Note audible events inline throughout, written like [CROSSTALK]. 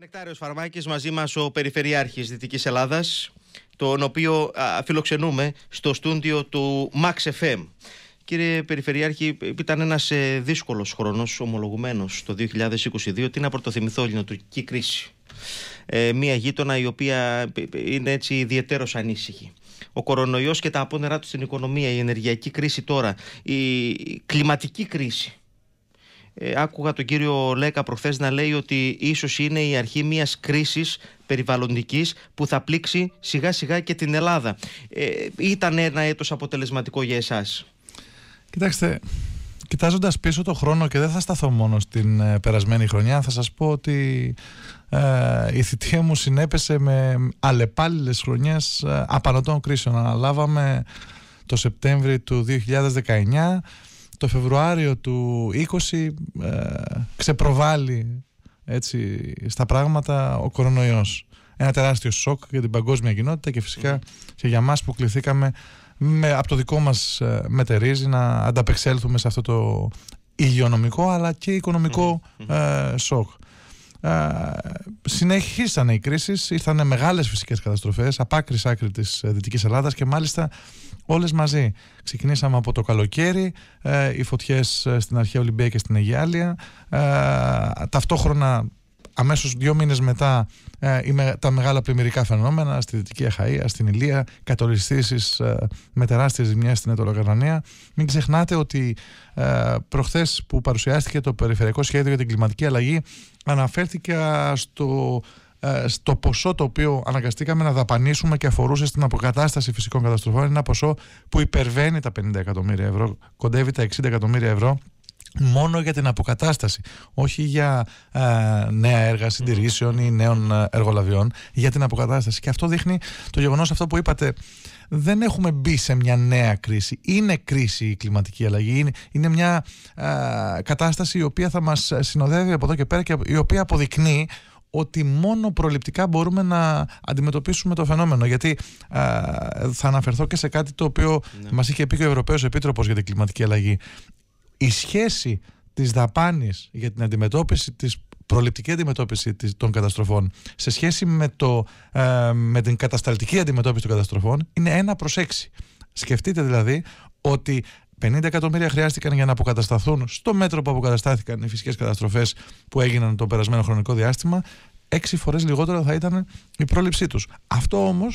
Νεκτάριος Φαρμάκης, μαζί μας ο Περιφερειάρχης Δυτικής Ελλάδας, τον οποίο φιλοξενούμε στο στούντιο του Max FM. Κύριε Περιφερειάρχη, ήταν ένας ε, δύσκολος χρόνος, ομολογουμένος το 2022. Τι να πρωτοθυμηθώ, ελληνοτουρκική κρίση. Ε, μία γείτονα η οποία ε, ε, είναι έτσι ιδιαίτερο ανήσυχη. Ο κορονοϊός και τα απόνερά του στην οικονομία, η ενεργειακή κρίση τώρα, η κλιματική κρίση ε, άκουγα τον κύριο Λέκα προχθές να λέει ότι ίσως είναι η αρχή μιας κρίσης περιβαλλοντικής που θα πλήξει σιγά σιγά και την Ελλάδα. Ε, ήταν ένα έτος αποτελεσματικό για εσάς. Κοιτάξτε, κοιτάζοντας πίσω το χρόνο και δεν θα σταθώ μόνο στην ε, περασμένη χρονιά θα σας πω ότι η θητεία μου συνέπεσε με αλλεπάλληλες χρονιές απανοτών κρίσεων. Αναλάβαμε το Σεπτέμβριο του 2019 το Φεβρουάριο του 20 ε, ξεπροβάλλει έτσι, στα πράγματα ο κορονοϊός. Ένα τεράστιο σοκ για την παγκόσμια κοινότητα και φυσικά και για μας που κληθήκαμε με, από το δικό μας ε, μετερίζει να ανταπεξέλθουμε σε αυτό το υγειονομικό αλλά και οικονομικό ε, σοκ. Ε, συνεχίσανε οι κρίσεις, ήρθαν μεγάλες φυσικές καταστροφές απ' άκρη άκρη της ε, Δυτικής Ελλάδας και μάλιστα όλες μαζί. Ξεκινήσαμε από το καλοκαίρι, ε, οι φωτιές ε, στην αρχαία Ολυμπία και στην Αιγιάλια, ε, ταυτόχρονα αμέσως δύο μήνες μετά ε, τα μεγάλα πλημμυρικά φαινόμενα στη Δυτική Αχαΐα, στην Ηλία, κατοριστήσεις ε, με τεράστιες ζημιές στην Ετωλογαρανία. Μην ξεχνάτε ότι ε, προχθές που παρουσιάστηκε το Περιφερειακό Σχέδιο για την Κλιματική Αλλαγή αναφέρθηκα στο ε, στο ποσό το οποίο αναγκαστήκαμε να δαπανίσουμε και αφορούσε στην αποκατάσταση φυσικών καταστροφών. Είναι ένα ποσό που υπερβαίνει τα 50 εκατομμύρια ευρώ, κοντεύει τα 60 εκατομμύρια ευρώ μόνο για την αποκατάσταση, όχι για ε, νέα έργα συντηρήσεων ή νέων ε, εργολαβιών, για την αποκατάσταση. Και αυτό δείχνει το γεγονός αυτό που είπατε, δεν έχουμε μπει σε μια νέα κρίση. Είναι κρίση η κλιματική αλλαγή. Είναι, είναι μια κατάσταση η οποία θα μας συνοδεύει από εδώ και πέρα και η οποία αποδεικνύει ότι μόνο προληπτικά μπορούμε να αντιμετωπίσουμε το φαινόμενο. Γιατί α, θα αναφερθώ και σε κάτι το οποίο ναι. μας είχε πει και ο Ευρωπαίος Επίτροπος για την κλιματική αλλαγή. Η σχέση της δαπάνης για την αντιμετώπιση της προληπτική αντιμετώπιση των καταστροφών σε σχέση με, το, ε, με την κατασταλτική αντιμετώπιση των καταστροφών είναι ένα προς έξι. Σκεφτείτε δηλαδή ότι 50 εκατομμύρια χρειάστηκαν για να αποκατασταθούν στο μέτρο που αποκαταστάθηκαν οι φυσικές καταστροφές που έγιναν το περασμένο χρονικό διάστημα. Έξι φορές λιγότερο θα ήταν η πρόληψή τους. Αυτό όμως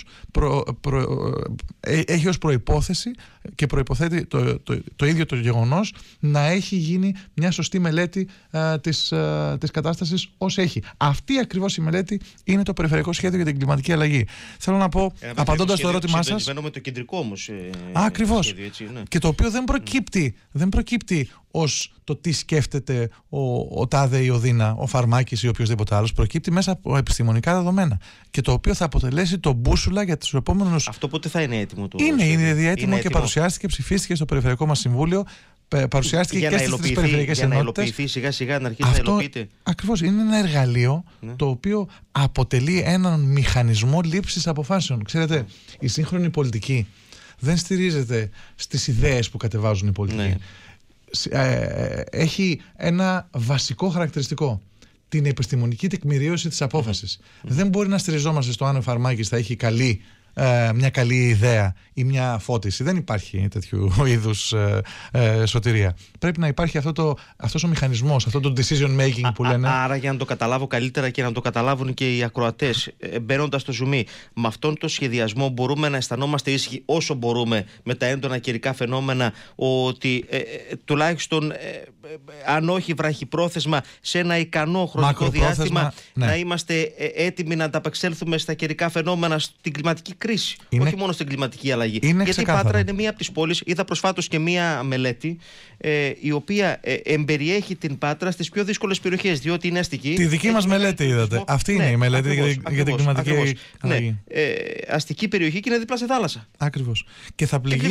ε, έχει ως προπόθεση και προϋποθέτει το, το, το ίδιο το γεγονός να έχει γίνει μια σωστή μελέτη ε, της, ε, της κατάστασης ως έχει. Αυτή ακριβώς η μελέτη είναι το περιφερειακό σχέδιο για την κλιματική αλλαγή. Θέλω να πω, Ένα ε, απαντώντας στο ερώτημά σας... με το κεντρικό όμως ε, Ακριβώς. Σχέδιο, έτσι, ναι. Και το οποίο δεν προκύπτει, δεν προκύπτει ως το τι σκέφτεται ο, ο Τάδε ή ο Δίνα, ο Φαρμάκης ή οποιοδήποτε άλλος προκύπτει μέσα από επιστημονικά δεδομένα και το οποίο θα αποτελέσει το μπούσουλα για τους επόμενους... Αυτό πότε θα είναι έτοιμο το... Είναι ήδη έτοιμο, είναι και παρουσιάστηκε, ψηφίστηκε στο Περιφερειακό μας Συμβούλιο παρουσιάστηκε και στι περιφερειακέ ενότητε. Για να σιγά σιγά να αρχίσει Αυτό, να Αυτό Ακριβώς. Είναι ένα εργαλείο ναι. το οποίο αποτελεί έναν μηχανισμό λήψης αποφάσεων. Ξέρετε, η σύγχρονη πολιτική δεν στηρίζεται στις ιδέες που κατεβάζουν οι πολιτικοί. Ναι. Ε, έχει ένα βασικό χαρακτηριστικό την επιστημονική τεκμηρίωση της απόφασης. Ναι. Δεν μπορεί να στηριζόμαστε στο αν ο θα έχει καλή ε, μια καλή ιδέα ή μια φώτιση. Δεν υπάρχει τέτοιου [LAUGHS] είδους ε, ε, σωτηρία. Πρέπει να υπάρχει αυτό το, αυτός ο μηχανισμός, αυτό το decision making που λένε. άρα, για να το καταλάβω καλύτερα και να το καταλάβουν και οι ακροατές, ε, μπαίνοντας στο ζουμί, με αυτόν τον σχεδιασμό μπορούμε να αισθανόμαστε ήσυχοι όσο μπορούμε με τα έντονα καιρικά φαινόμενα ότι ε, ε, τουλάχιστον αν όχι βραχυπρόθεσμα, σε ένα ικανό χρονικό διάστημα ναι. να είμαστε έτοιμοι να ανταπεξέλθουμε στα καιρικά φαινόμενα, στην κλιματική κρίση. Όχι μόνο στην κλιματική αλλαγή. Είναι Γιατί η Πάτρα είναι μία από τις πόλεις. Είδα προσφάτως και μία μελέτη ε, η οποία ε, εμπεριέχει την Πάτρα στις πιο δύσκολες περιοχές. Διότι είναι αστική. Τη δική μα μελέτη είδατε. Αυτή είναι ναι, η μελέτη για, την κλιματική ναι, αλλαγή. Ναι. Ε, αστική περιοχή και είναι δίπλα σε θάλασσα. Ακριβώς. Και θα πληγεί,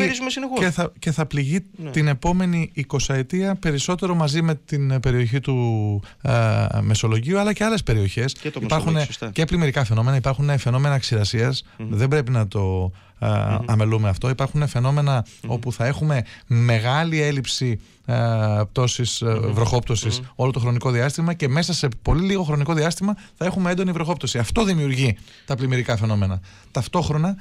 και, θα, και θα πληγεί ναι. την επόμενη 20 ετία περισσότερο μαζί με την περιοχή του ε, μεσολογίου, αλλά και άλλες περιοχές. Υπάρχουν και πλημμυρικά φαινόμενα, υπάρχουν φαινόμενα Δεν πρέπει πρέπει να το αμελούμε αυτό. Υπάρχουν όπου θα έχουμε μεγάλη έλλειψη α, πτωσης ε, βροχόπτωσης όλο το χρονικό διάστημα και μέσα σε πολύ λίγο χρονικό διάστημα θα έχουμε έντονη βροχόπτωση. Αυτό δημιουργεί τα πλημμυρικά φαινόμενα. Ταυτόχρονα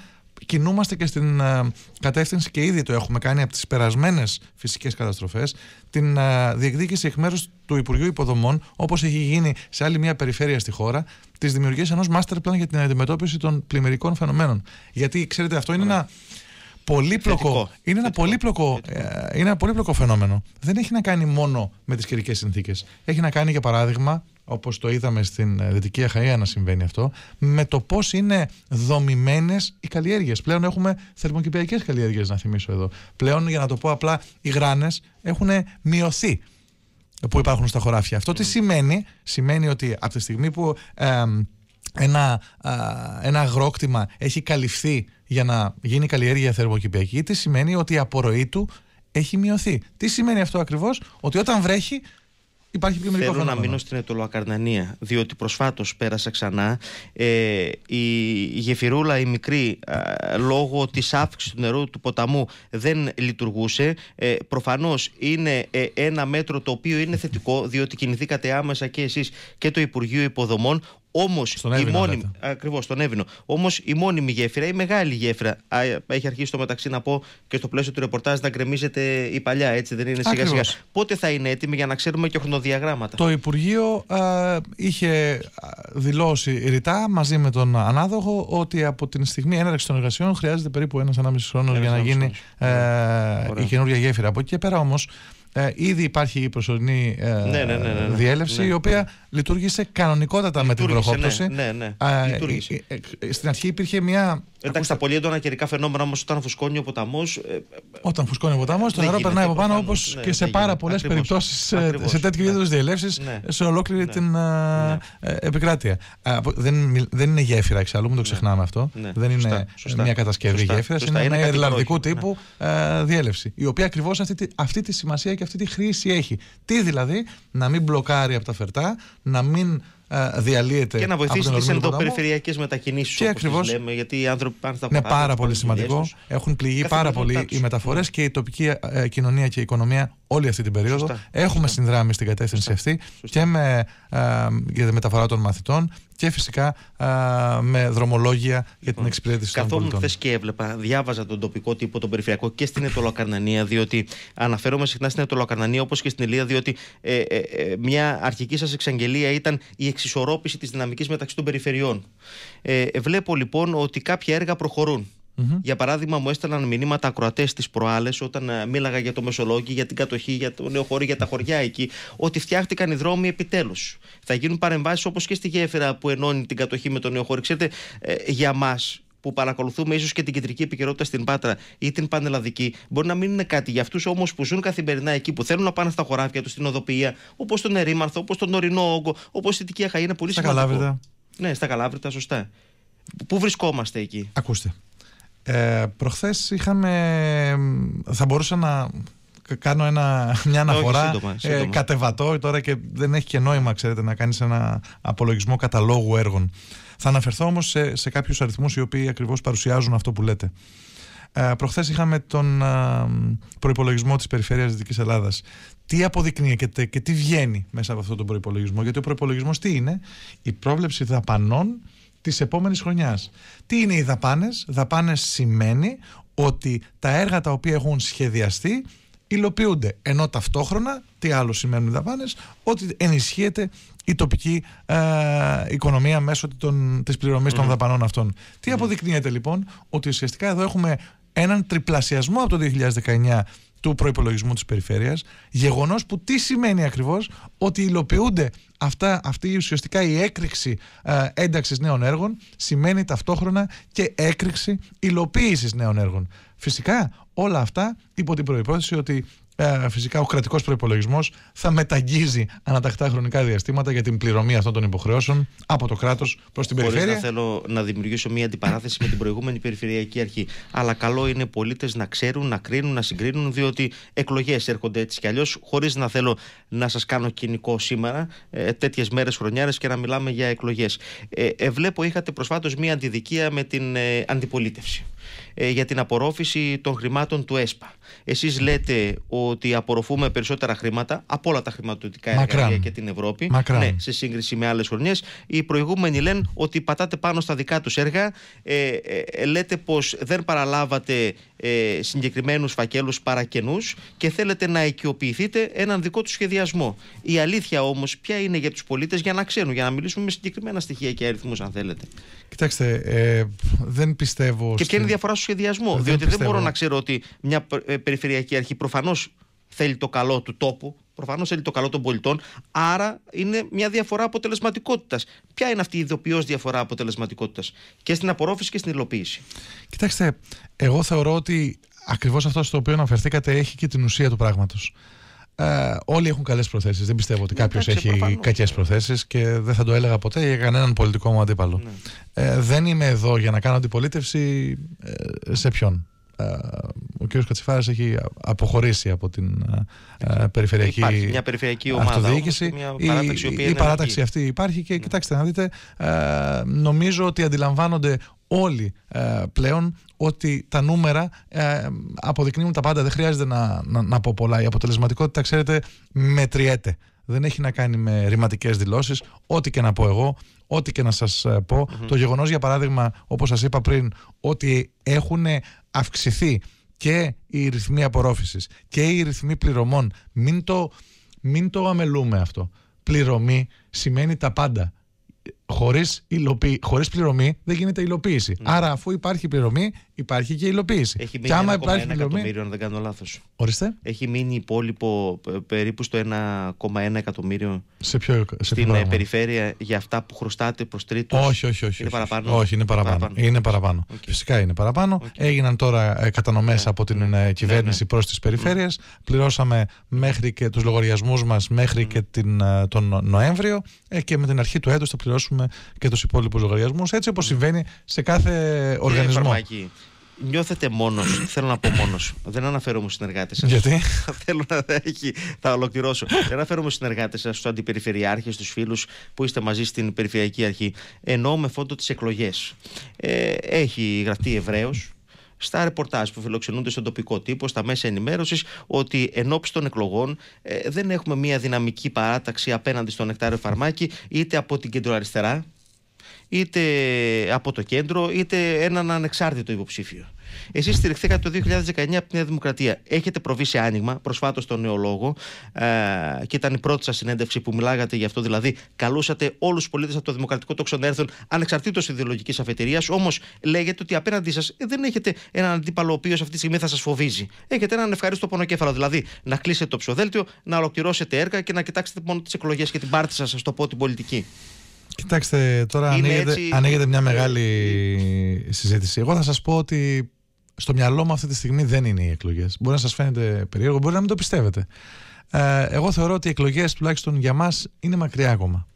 κινούμαστε και στην ε, κατεύθυνση και ήδη το έχουμε κάνει από τις περασμένες φυσικές καταστροφές την ε, διεκδίκηση εκ μέρους του Υπουργείου Υποδομών όπως έχει γίνει σε άλλη μια περιφέρεια στη χώρα της δημιουργίας ενός master plan για την αντιμετώπιση των πλημμυρικών φαινομένων γιατί ξέρετε αυτό είναι ένα πολύπλοκο. Είναι, ένα πολύπλοκο ε, είναι ένα πολύπλοκο φαινόμενο. Δεν έχει να κάνει μόνο με τις καιρικές συνθήκες. Έχει να κάνει, για παράδειγμα, όπως το είδαμε στην ε, Δυτική Αχαία να συμβαίνει αυτό, με το πώς είναι δομημένες οι καλλιέργειες. Πλέον έχουμε θερμοκηπιακές καλλιέργειες, να θυμίσω εδώ. Πλέον, για να το πω απλά, οι γράνες έχουν μειωθεί που υπάρχουν στα χωράφια. Αυτό τι σημαίνει, σημαίνει ότι από τη στιγμή που ε, ένα, ένα αγρόκτημα έχει καλυφθεί για να γίνει καλλιέργεια θερμοκηπιακή, τι σημαίνει ότι η απορροή του έχει μειωθεί. Τι σημαίνει αυτό ακριβώς, ότι όταν βρέχει Υπάρχει πιο Θέλω να μείνω στην Ετωλοακαρνανία, διότι προσφάτως πέρασα ξανά. Ε, η γεφυρούλα, η μικρή, λόγω της αύξησης του νερού του ποταμού δεν λειτουργούσε. Ε, Προφανώς είναι ε, ένα μέτρο το οποίο είναι θετικό, διότι κινηθήκατε άμεσα και εσείς και το Υπουργείο Υποδομών. Όμως η μόνιμη. Ακριβώς, στον Εύνο. Όμως η μόνιμη γέφυρα, η μεγάλη γέφυρα, έχει αρχίσει το μεταξύ να πω και στο πλαίσιο του ρεπορτάζ να γκρεμίζεται η παλιά, έτσι δεν είναι σιγά-σιγά. Πότε θα είναι έτοιμη για να ξέρουμε και χρονοδιαγράμματα. Το Υπουργείο είχε δηλώσει ρητά μαζί με τον ανάδοχο ότι από την στιγμή έναρξης των εργασιών χρειάζεται περίπου ένα-ανάμιση χρόνος για να γίνει ε, η καινούργια γέφυρα. Από εκεί και πέρα όμως. Ε, ήδη υπάρχει η προσωρινή ε, ναι, ναι, ναι, διέλευση η οποία λειτουργήσε κανονικότατα με την προχώρηση. Ναι, ναι, ναι. Ε, λειτουργήσε. Ε, ε, στην αρχή υπήρχε μια. Εντάξει, τα πολύ έντονα καιρικά φαινόμενα όμως όταν φουσκώνει ο ποταμός. όταν φουσκώνει ο ποταμός, το νερό περνάει από πάνω όπως ναι, και σε πάρα πολλές περιπτώσεις σε τέτοιου ναι. είδους διελεύσει ναι. σε ολόκληρη την επικράτεια. Δεν είναι γέφυρα εξάλλου, μην το ξεχνάμε αυτό. Δεν είναι μια κατασκευή γέφυρα, είναι μια ελλαδικού τύπου διέλευση. Η οποία ακριβώς αυτή τη σημασία και αυτή τη χρήση έχει. Τι δηλαδή, να μην μπλοκάρει από τα φερτά, να μην διαλύεται. Και να βοηθήσει τι ενδοπεριφερειακές μετακινήσεις όπω Γιατί οι άνθρωποι πάνε στα Είναι πάρα πολύ σημαντικό. Έχουν πληγεί πάρα πολύ οι μεταφορές και η τοπική ε, κοινωνία και η οικονομία όλη αυτή την περίοδο. Έχουμε συνδράμει στην κατεύθυνση αυτή και με, τη μεταφορά των μαθητών και φυσικά με δρομολόγια για την λοιπόν, εξυπηρέτηση των πολιτών. Καθόμουν χθες και έβλεπα, διάβαζα τον τοπικό τύπο, τον περιφερειακό και στην Ετωλοκαρνανία, διότι αναφέρομαι συχνά στην Ετωλοκαρνανία όπως και στην Ελία, διότι ε, ε, μια αρχική σας εξαγγελία ήταν η εξισορρόπηση της δυναμικής μεταξύ των περιφερειών. Ε, βλέπω λοιπόν ότι κάποια έργα Για παράδειγμα, μου έστελναν μηνύματα ακροατές της προάλλες όταν ε, μίλαγα για το Μεσολόγιο, για την κατοχή, για το νέο χώρο, για τα χωριά εκεί, ότι φτιάχτηκαν οι δρόμοι επιτέλους. Θα γίνουν παρεμβάσεις όπως και στη γέφυρα που ενώνει την κατοχή με το νέο χώρο. Ξέρετε, ε, για μας που παρακολουθούμε ίσως και την κεντρική επικαιρότητα στην Πάτρα ή την πανελλαδική, μπορεί να μην είναι κάτι. Για αυτούς όμως που ζουν καθημερινά εκεί, που θέλουν να πάνε στα χωράφια τους, στην οδοποιία, όπως τον Ερήμαρθο, όπως τον Ορεινό Όγκο, όπως η Τικία Χαΐ, είναι πολύ στα σημαντικό. Στα Καλάβρητα. Ναι, στα Καλάβρητα, σωστά. Πού βρισκόμαστε εκεί. Ακούστε. Ε, Προχθές είχαμε. Θα μπορούσα να κάνω ένα, μια αναφορά κατεβατώ Ε, κατεβατώ τώρα και δεν έχει και νόημα ξέρετε να κάνεις ένα απολογισμό καταλόγου έργων. Θα αναφερθώ όμως σε, σε κάποιους αριθμούς οι οποίοι ακριβώς παρουσιάζουν αυτό που λέτε. Ε, προχθές είχαμε τον ε, προϋπολογισμό της Περιφέρειας Δυτικής Ελλάδας. Τι αποδεικνύεται και τι βγαίνει μέσα από αυτόν τον προϋπολογισμό. Γιατί ο προϋπολογισμός τι είναι. Η πρόβλεψη δαπανών της επόμενης χρονιάς. Τι είναι οι δαπάνες. Δαπάνες σημαίνει ότι τα έργα τα οποία έχουν σχεδιαστεί υλοποιούνται. Ενώ ταυτόχρονα, τι άλλο σημαίνουν οι δαπάνες, ότι ενισχύεται η τοπική ε, οικονομία μέσω τη της πληρωμής των δαπανών αυτών. Τι αποδεικνύεται λοιπόν, ότι ουσιαστικά εδώ έχουμε έναν τριπλασιασμό από το 2019 του προπολογισμού της περιφέρειας. γεγονός που τι σημαίνει ακριβώς ότι υλοποιούνται Αυτά, αυτή ουσιαστικά η έκρηξη ε, ένταξης νέων έργων σημαίνει ταυτόχρονα και έκρηξη υλοποίησης νέων έργων. Φυσικά όλα αυτά υπό την προϋπόθεση ότι ε, φυσικά ο κρατικός προπολογισμό θα μεταγγίζει ανατακτά χρονικά διαστήματα για την πληρωμή αυτών των υποχρεώσεων από το κράτος προς την περιφέρεια. Χωρίς να θέλω να δημιουργήσω μια αντιπαράθεση με την προηγούμενη περιφερειακή αρχή. Αλλά καλό είναι οι πολίτες να ξέρουν, να κρίνουν, να συγκρίνουν, διότι εκλογές έρχονται έτσι κι αλλιώς. Χωρίς να θέλω να σας κάνω κοινικό σήμερα, ε, τέτοιες μέρες χρονιάρες και να μιλάμε για εκλογές. Ε, ε, βλέπω είχατε προσφάτως μια αντιδικία με την ε, αντιπολίτευση ε, για την απορρόφηση των χρημάτων του ΕΣΠΑ. Εσείς λέτε ότι απορροφούμε περισσότερα χρήματα από όλα τα χρηματοδοτικά εργαλεία και την Ευρώπη. Ναι, σε σύγκριση με άλλες χρονιές. Οι προηγούμενοι λένε ότι πατάτε πάνω στα δικά τους έργα. ε, ε, ε λέτε πως δεν παραλάβατε ε, συγκεκριμένους φακέλους παρακενούς και θέλετε να οικειοποιηθείτε έναν δικό τους σχεδιασμό. Η αλήθεια όμως ποια είναι για τους πολίτες για να ξέρουν, για να μιλήσουμε με συγκεκριμένα στοιχεία και αριθμούς αν θέλετε. Κοιτάξτε, ε, δεν πιστεύω... Και ποια είναι η διαφορά στο σχεδιασμό, διότι δεν μπορώ να ξέρω ότι μια ε, περιφερειακή αρχή προφανώς θέλει το καλό του τόπου, προφανώς θέλει το καλό των πολιτών. Άρα είναι μια διαφορά αποτελεσματικότητας. Ποια είναι αυτή η ειδοποιώς διαφορά αποτελεσματικότητας και στην απορρόφηση και στην υλοποίηση. Κοιτάξτε, εγώ θεωρώ ότι ακριβώς αυτό στο οποίο αναφερθήκατε έχει και την ουσία του πράγματος. Ε, όλοι έχουν καλές προθέσεις. Δεν πιστεύω ότι ναι, κάποιος έχει κακές προθέσεις και δεν θα το έλεγα ποτέ για κανέναν πολιτικό μου αντίπαλο. Ναι. Ε, δεν είμαι εδώ για να κάνω αντιπολίτευση ε, σε ποιον. Ε, ο κ. Κατσιφάρης έχει αποχωρήσει από την ε, περιφερειακή, μια περιφερειακή ομάδα, αυτοδιοίκηση. μια παράταξη, η, η, η παράταξη αυτή υπάρχει και ναι. κοιτάξτε να δείτε, ε, νομίζω ότι αντιλαμβάνονται όλοι πλέον ότι τα νούμερα αποδεικνύουν τα πάντα. Δεν χρειάζεται να, να, να πω πολλά. Η αποτελεσματικότητα, ξέρετε, μετριέται. Δεν έχει να κάνει με ρηματικές δηλώσεις. Ό,τι και να πω εγώ, ό,τι και να σας πω. Mm-hmm. Το γεγονός, για παράδειγμα, όπως σας είπα πριν, ότι έχουν αυξηθεί και η ρυθμή απορρόφησης και η ρυθμή πληρωμών. Μην το, μην το αμελούμε αυτό. Πληρωμή σημαίνει τα πάντα. Χωρίς χωρίς πληρωμή δεν γίνεται υλοποίηση. Ναι. Άρα, αφού υπάρχει πληρωμή, υπάρχει και υλοποίηση. Έχει μείνει και υπάρχει πληρωμή... εκατομμύριο, αν δεν κάνω λάθος. Ορίστε. Έχει μείνει υπόλοιπο ε, περίπου στο 1,1 εκατομμύριο σε ποιο, σε στην ε, περιφέρεια για αυτά που χρωστάτε προς τρίτους. Όχι, όχι, όχι. Είναι παραπάνω. Όχι, είναι παραπάνω. Είναι παραπάνω. Φυσικά είναι παραπάνω. Okay. Έγιναν τώρα ε, κατανομές yeah. Ναι. από την yeah. Ναι, κυβέρνηση yeah. προς τις περιφέρειες. Πληρώσαμε μέχρι και τους λογαριασμούς μας μέχρι και τον Νοέμβριο και με την αρχή του έτους θα πληρώσουμε και τους υπόλοιπους λογαριασμούς, έτσι όπως συμβαίνει σε κάθε οργανισμό. νιώθετε μόνος. Θέλω να πω μόνος. Δεν αναφέρομαι στους συνεργάτες σας. Γιατί? [LAUGHS] Θέλω να έχει. Θα ολοκληρώσω. Δεν αναφέρομαι στους συνεργάτες σας, στους αντιπεριφερειάρχες, στους φίλους που είστε μαζί στην περιφερειακή αρχή. Εννοώ με φόντο τις εκλογές. Ε, έχει γραφτεί Εβραίος στα ρεπορτάζ που φιλοξενούνται στον τοπικό τύπο, στα μέσα ενημέρωσης, ότι εν ώψη των εκλογών ε, δεν έχουμε μια δυναμική παράταξη απέναντι στον Νεκτάριο Φαρμάκη, είτε από την κεντροαριστερά, είτε από το κέντρο, είτε έναν ανεξάρτητο υποψήφιο. Εσείς στηριχθήκατε το 2019 από τη Νέα Δημοκρατία. Έχετε προβεί σε άνοιγμα προσφάτως στον νεολόγο ε, και ήταν η πρώτη σας συνέντευξη που μιλάγατε γι' αυτό. Δηλαδή, καλούσατε όλους τους πολίτες από το Δημοκρατικό Τόξο να έρθουν ανεξαρτήτως ιδεολογικής αφετηρίας. Όμως, λέγεται ότι απέναντί σας ε, δεν έχετε έναν αντίπαλο ο οποίος αυτή τη στιγμή θα σας φοβίζει. Έχετε έναν ευχαρίστο πονοκέφαλο. Δηλαδή, να κλείσετε το ψοδέλτιο, να ολοκληρώσετε έργα και να κοιτάξετε μόνο τις εκλογές και την πάρτι σα, α το πω, την πολιτική. Κοιτάξτε, τώρα ανοίγεται, έτσι... μια ε, μεγάλη ε, συζήτηση. Εγώ θα σας πω ότι στο μυαλό μου αυτή τη στιγμή δεν είναι οι εκλογές. Μπορεί να σας φαίνεται περίεργο, μπορεί να μην το πιστεύετε. Ε, εγώ θεωρώ ότι οι εκλογές, τουλάχιστον για μας, είναι μακριά ακόμα.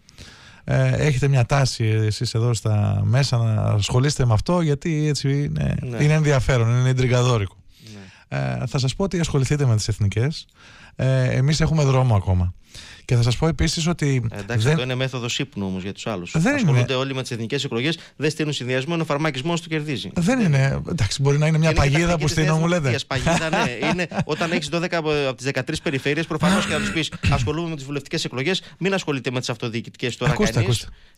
Ε, έχετε μια τάση εσείς εδώ στα μέσα να ασχολείστε με αυτό γιατί έτσι είναι, ναι. είναι ενδιαφέρον, είναι εντριγκαδόρικο. Ναι. Ε, θα σας πω ότι ασχοληθείτε με τις εθνικές. Ε, εμείς έχουμε δρόμο ακόμα. Και θα σας πω επίσης ότι. Ε, εντάξει, δεν... αυτό είναι μέθοδος ύπνου όμως για τους άλλους. Δεν Ασχολούνται είναι. όλοι με τις εθνικές εκλογές, δεν στείλουν συνδυασμό, ενώ ο φαρμακισμό του κερδίζει. Δεν είναι. Εντάξει, μπορεί να είναι μια είναι παγίδα που στείλω, μου λέτε. Παγίδα, ναι. είναι όταν έχεις 12 από τι 13 περιφέρειες, προφανώς και να τους πεις ασχολούμαι με τις βουλευτικές εκλογές, μην ασχολείται με τις αυτοδιοικητικές τώρα Και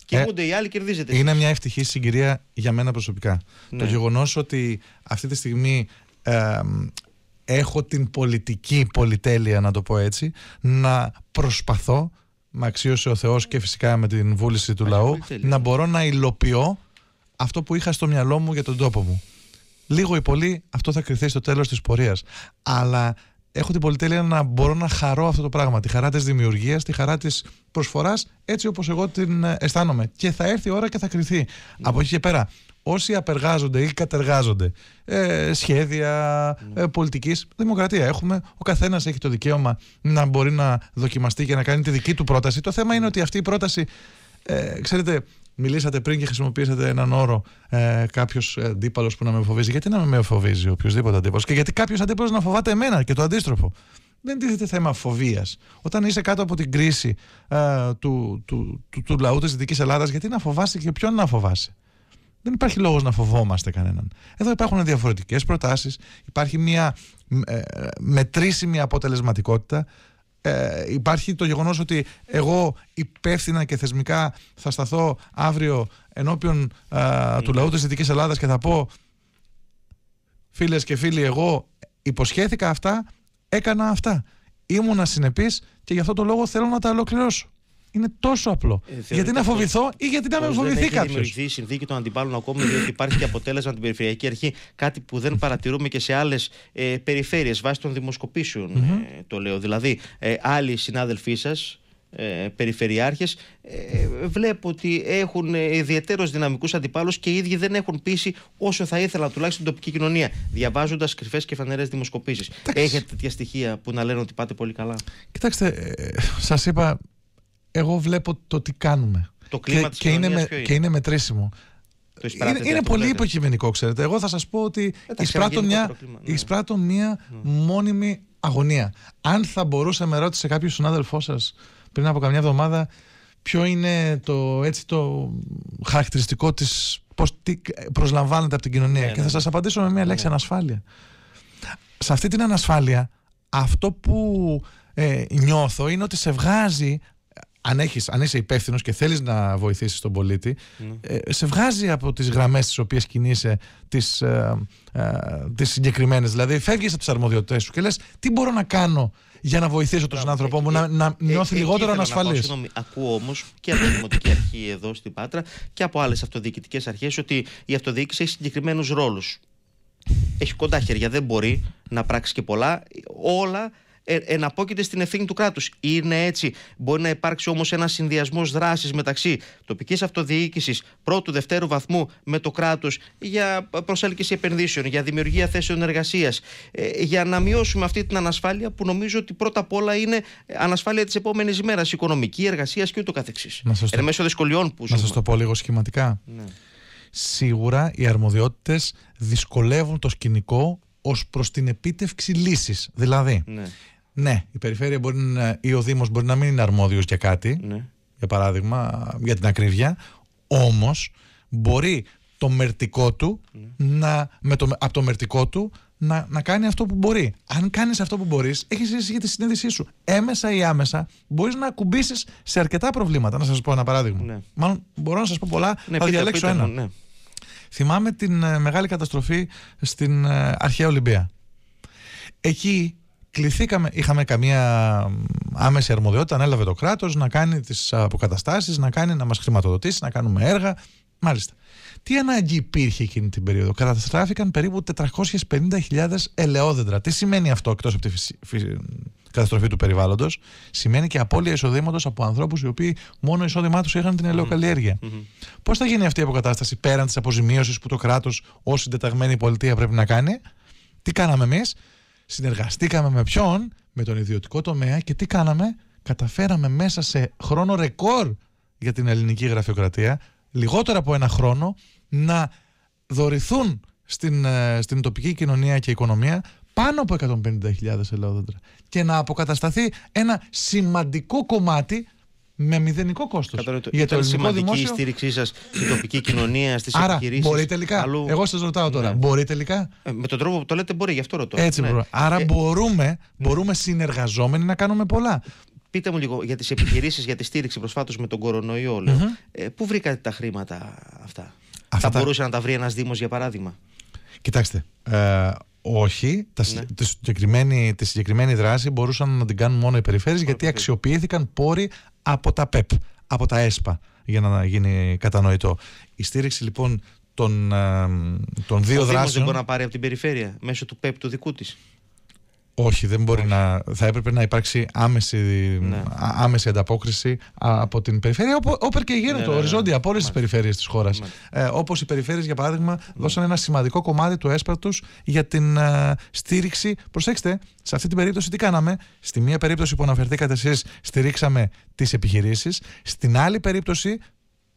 Κοιμούνται ε, οι άλλοι, κερδίζετε. Είναι μια ευτυχή συγκυρία για μένα προσωπικά. Το ναι. γεγονός ότι αυτή τη στιγμή ε, έχω την πολιτική πολυτέλεια να το πω έτσι να προσπαθώ με αξίωσε ο Θεός και φυσικά με την βούληση του λαού να μπορώ να υλοποιώ αυτό που είχα στο μυαλό μου για τον τόπο μου λίγο ή πολύ αυτό θα κρυθεί στο τέλος της πορείας αλλά έχω την πολυτέλεια να μπορώ να χαρώ αυτό το πράγμα. Τη χαρά της δημιουργίας, τη χαρά της προσφοράς, έτσι όπως εγώ την αισθάνομαι. Και θα έρθει η ώρα και θα κρυθεί. Από ναι. εκεί και πέρα, όσοι απεργάζονται ή κατεργάζονται. Ε, σχέδια ε, πολιτικής. Δημοκρατία έχουμε. Ο καθένας έχει το δικαίωμα να μπορεί να δοκιμαστεί και να κάνει τη δική του πρόταση. Το θέμα είναι ότι αυτή η πρόταση. Ε, ξέρετε, μιλήσατε πριν και χρησιμοποιήσατε έναν όρο ε, κάποιος ε, αντίπαλος που να με φοβίζει. Γιατί να με φοβίζει οποιοδήποτε αντίπαλος. Και γιατί κάποιος αντίπαλος να φοβάται εμένα και το αντίστροφο. Δεν τίθεται θέμα φοβίας. Όταν είσαι κάτω από την κρίση ε, του, του, του, του, λαού της Δυτικής Ελλάδας, γιατί να φοβάσει και ποιον να φοβάσει. Δεν υπάρχει λόγος να φοβόμαστε κανέναν. Εδώ υπάρχουν διαφορετικές προτάσεις, υπάρχει μια ε, μετρήσιμη αποτελεσματικότητα, ε, υπάρχει το γεγονός ότι εγώ υπεύθυνα και θεσμικά θα σταθώ αύριο ενώπιον ε, του λαού της Δυτικής Ελλάδας και θα πω φίλες και φίλοι εγώ υποσχέθηκα αυτά, έκανα αυτά. Ήμουνα συνεπής και γι' αυτό το λόγο θέλω να τα ολοκληρώσω. Είναι τόσο απλό. Ε, γιατί να φοβηθώ ή γιατί να με φοβηθεί κάποιος. Έχει δημιουργηθεί η συνθήκη των αντιπάλων ακόμη, διότι υπάρχει και αποτέλεσμα την Περιφερειακή Αρχή. Κάτι που δεν παρατηρούμε και σε άλλες ε, περιφέρειες βάσει των δημοσκοπησεων ε, το λέω. Δηλαδή, ε, άλλοι συνάδελφοί σας, ε, περιφερειάρχες ε, βλέπω ότι έχουν ε, δυναμικούς αντιπάλους και οι ίδιοι δεν έχουν πείσει όσο θα ήθελα τουλάχιστον την τοπική κοινωνία διαβάζοντας κρυφές και φανερές δημοσκοπήσεις Έχετε τέτοια στοιχεία που να λένε ότι πάτε πολύ καλά Κοιτάξτε, σας είπα εγώ βλέπω το τι κάνουμε. Το κλίμα και, της και, είναι, είναι. και είναι μετρήσιμο. είναι, πολύ υποκειμενικό, ξέρετε. Εγώ θα σας πω ότι ναι. εισπράττω μια, ναι. μια μόνιμη αγωνία. Αν θα μπορούσαμε, ρώτησε κάποιος συνάδελφό σας πριν από καμιά εβδομάδα, ποιο είναι το, έτσι, το χαρακτηριστικό της. Πώς προσλαμβάνεται από την κοινωνία. Ναι, και θα ναι, σας απαντήσω με μια λέξη: ανασφάλεια. Σε αυτή την ανασφάλεια, αυτό που ε, νιώθω είναι ότι σε βγάζει αν, έχεις, αν είσαι υπεύθυνος και θέλεις να βοηθήσεις τον πολίτη, ναι. ε, σε βγάζει από τις γραμμές τις οποίες κινείσαι τις ε, ε, συγκεκριμένες. Δηλαδή, φεύγεις από τις αρμοδιότητές σου και λες, τι μπορώ να κάνω για να βοηθήσω τον άνθρωπο μου ε, να, ε, νιώθει λιγότερο ανασφαλή. Ακούω όμως και από τη Δημοτική Αρχή εδώ στην Πάτρα και από άλλες αυτοδιοικητικές αρχές ότι η αυτοδιοίκηση έχει συγκεκριμένους ρόλους. Έχει κοντά χέρια, δεν μπορεί να πράξει και πολλά. Όλα ε, εναπόκειται στην ευθύνη του κράτους. Είναι έτσι. Μπορεί να υπάρξει όμως ένας συνδυασμός δράσης μεταξύ τοπικής αυτοδιοίκησης πρώτου, δευτέρου βαθμού με το κράτος για προσέλκυση επενδύσεων, για δημιουργία θέσεων εργασίας, ε, για να μειώσουμε αυτή την ανασφάλεια που νομίζω ότι πρώτα απ' όλα είναι ανασφάλεια της επόμενης ημέρας, οικονομική, εργασίας και ούτω Εν μέσω δυσκολιών που ζούμε. Να σας το πω λίγο σχηματικά. Ναι. Σίγουρα οι αρμοδιότητες δυσκολεύουν το σκηνικό ως προς την επίτευξη λύσης. Δηλαδή, ναι. Ναι, η περιφέρεια μπορεί ή ο Δήμος μπορεί να μην είναι αρμόδιος για κάτι, ναι. για παράδειγμα, για την ακρίβεια. Όμως μπορεί το μερτικό του ναι. να, με το, από το μερτικό του να, να κάνει αυτό που μπορεί. Αν κάνεις αυτό που μπορείς, έχεις ζήσει για τη συνείδησή σου. Έμεσα ή άμεσα μπορείς να ακουμπήσει σε αρκετά προβλήματα. Να σας πω ένα παράδειγμα. Ναι. Μάλλον μπορώ να σας πω πολλά, ναι, θα διαλέξω ένα. Ναι. Θυμάμαι την ε, μεγάλη καταστροφή στην ε, αρχαία Ολυμπία. Εκεί κληθήκαμε, είχαμε καμία άμεση αρμοδιότητα, ανέλαβε το κράτος, να κάνει τις αποκαταστάσεις, να, κάνει, να μας χρηματοδοτήσει, να κάνουμε έργα. Μάλιστα. Τι ανάγκη υπήρχε εκείνη την περίοδο. Καταστράφηκαν περίπου 450.000 ελαιόδεντρα. Τι σημαίνει αυτό εκτός από τη καταστροφή του περιβάλλοντος. Σημαίνει και απώλεια εισοδήματος από ανθρώπους οι οποίοι μόνο εισόδημά τους είχαν την ελαιοκαλλιέργεια. Mm Πώς θα γίνει αυτή η αποκατάσταση πέραν της αποζημίωσης που το κράτος ως συντεταγμένη πολιτεία πρέπει να κάνει. Τι κάναμε εμείς, Συνεργαστήκαμε με ποιον, με τον ιδιωτικό τομέα και τι κάναμε, καταφέραμε μέσα σε χρόνο ρεκόρ για την ελληνική γραφειοκρατία, λιγότερο από ένα χρόνο, να δορηθούν στην, ε, στην τοπική κοινωνία και οικονομία πάνω από 150.000 ελαιόδοντρα και να αποκατασταθεί ένα σημαντικό κομμάτι με μηδενικό κόστος. Για το ελληνικό δημόσιο. η στήριξή σας στην τοπική κοινωνία, στις επιχειρήσεις. Μπορεί τελικά. Αλλού... Εγώ σας ρωτάω τώρα, ναι. μπορεί τελικά. Ε, με τον τρόπο που το λέτε, μπορεί, γι' αυτό ρωτώ. Έτσι, ναι. Άρα ε... μπορούμε, ναι. μπορούμε συνεργαζόμενοι να κάνουμε πολλά. Πείτε μου λίγο για τις επιχειρήσεις, για τη στήριξη προσφάτως με τον κορονοιο Λέω. Mm-hmm. Ε, πού βρήκατε τα χρήματα αυτά. αυτά... Θα μπορούσε να τα βρει ένας Δήμος, για παράδειγμα. Κοιτάξτε, ε, όχι. Τα, ναι. τη, συγκεκριμένη, τη συγκεκριμένη δράση μπορούσαν να την κάνουν μόνο οι περιφέρειες γιατί αξιοποιήθηκαν πόροι από τα ΠΕΠ, από τα ΕΣΠΑ για να γίνει κατανοητό. Η στήριξη λοιπόν των, ε, των δύο Ο δράσεων. δεν μπορεί να πάρει από την περιφέρεια μέσω του ΠΕΠ του δικού της. Όχι, δεν μπορεί να. Θα έπρεπε να υπάρξει άμεση, ναι. ανταπόκριση από την περιφέρεια, όπερ και γίνεται, ναι, ναι, ναι οριζόντια από όλες τις περιφέρειες της χώρας. Ναι. Ε, Όπως οι περιφέρειες, για παράδειγμα, δώσαν ένα σημαντικό κομμάτι του έσπατου για την ε, στήριξη. Προσέξτε, σε αυτή την περίπτωση τι κάναμε. Στη μία περίπτωση που αναφερθήκατε εσείς, στηρίξαμε τις επιχειρήσεις. Στην άλλη περίπτωση,